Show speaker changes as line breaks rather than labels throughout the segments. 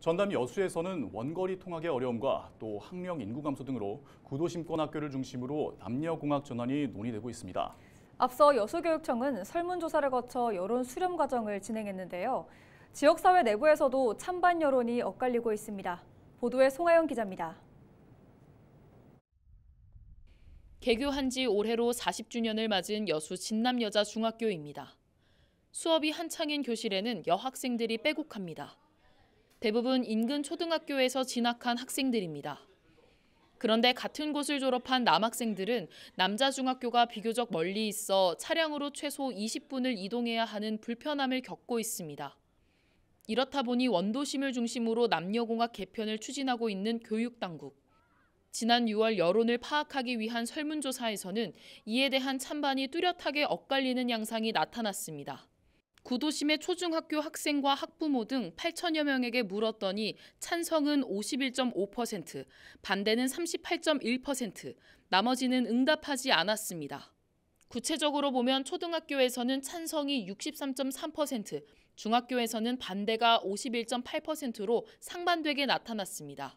전남 여수에서는 원거리 통학의 어려움과 또 학령 인구 감소 등으로 구도심권 학교를 중심으로 남녀공학 전환이 논의되고 있습니다.
앞서 여수교육청은 설문조사를 거쳐 여론 수렴 과정을 진행했는데요. 지역사회 내부에서도 찬반 여론이 엇갈리고 있습니다. 보도에 송하영 기자입니다.
개교한 지 올해로 40주년을 맞은 여수 진남여자중학교입니다. 수업이 한창인 교실에는 여학생들이 빼곡합니다. 대부분 인근 초등학교에서 진학한 학생들입니다. 그런데 같은 곳을 졸업한 남학생들은 남자 중학교가 비교적 멀리 있어 차량으로 최소 20분을 이동해야 하는 불편함을 겪고 있습니다. 이렇다 보니 원도심을 중심으로 남녀공학 개편을 추진하고 있는 교육당국. 지난 6월 여론을 파악하기 위한 설문조사에서는 이에 대한 찬반이 뚜렷하게 엇갈리는 양상이 나타났습니다. 구도심의 초중학교 학생과 학부모 등 8천여 명에게 물었더니 찬성은 51.5%, 반대는 38.1%, 나머지는 응답하지 않았습니다. 구체적으로 보면 초등학교에서는 찬성이 63.3%, 중학교에서는 반대가 51.8%로 상반되게 나타났습니다.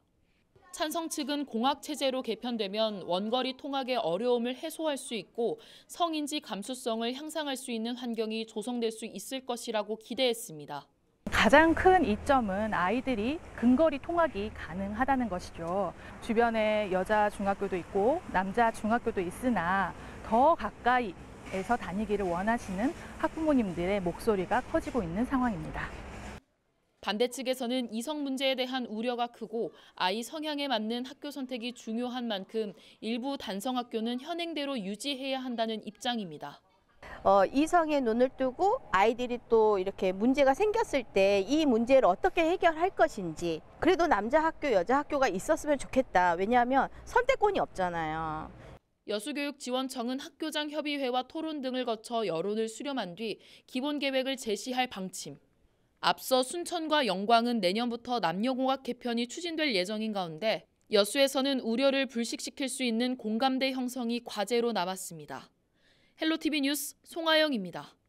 찬성 측은 공학 체제로 개편되면 원거리 통학의 어려움을 해소할 수 있고 성인지 감수성을 향상할 수 있는 환경이 조성될 수 있을 것이라고 기대했습니다.
가장 큰 이점은 아이들이 근거리 통학이 가능하다는 것이죠. 주변에 여자 중학교도 있고 남자 중학교도 있으나 더 가까이에서 다니기를 원하시는 학부모님들의 목소리가 커지고 있는 상황입니다.
반대 측에서는 이성 문제에 대한 우려가 크고 아이 성향에 맞는 학교 선택이 중요한 만큼 일부 단성 학교는 현행대로 유지해야 한다는 입장입니다.
어, 이성에
눈을 뜨고 아이들이 또 이렇게 문제가 생겼을 때 이 문제를 어떻게 해결할 것인지 그래도 남자 학교 여자 학교가 있었으면 좋겠다 왜냐하면 선택권이 없잖아요 여수교육지원청은 학교장 협의회와 토론 등을 거쳐 여론을 수렴한 뒤 기본 계획을 제시할 방침 앞서 순천과 영광은 내년부터 남녀공학 개편이 추진될 예정인 가운데 여수에서는 우려를 불식시킬 수 있는 공감대 형성이 과제로 남았습니다. 헬로티비 뉴스 송하영입니다.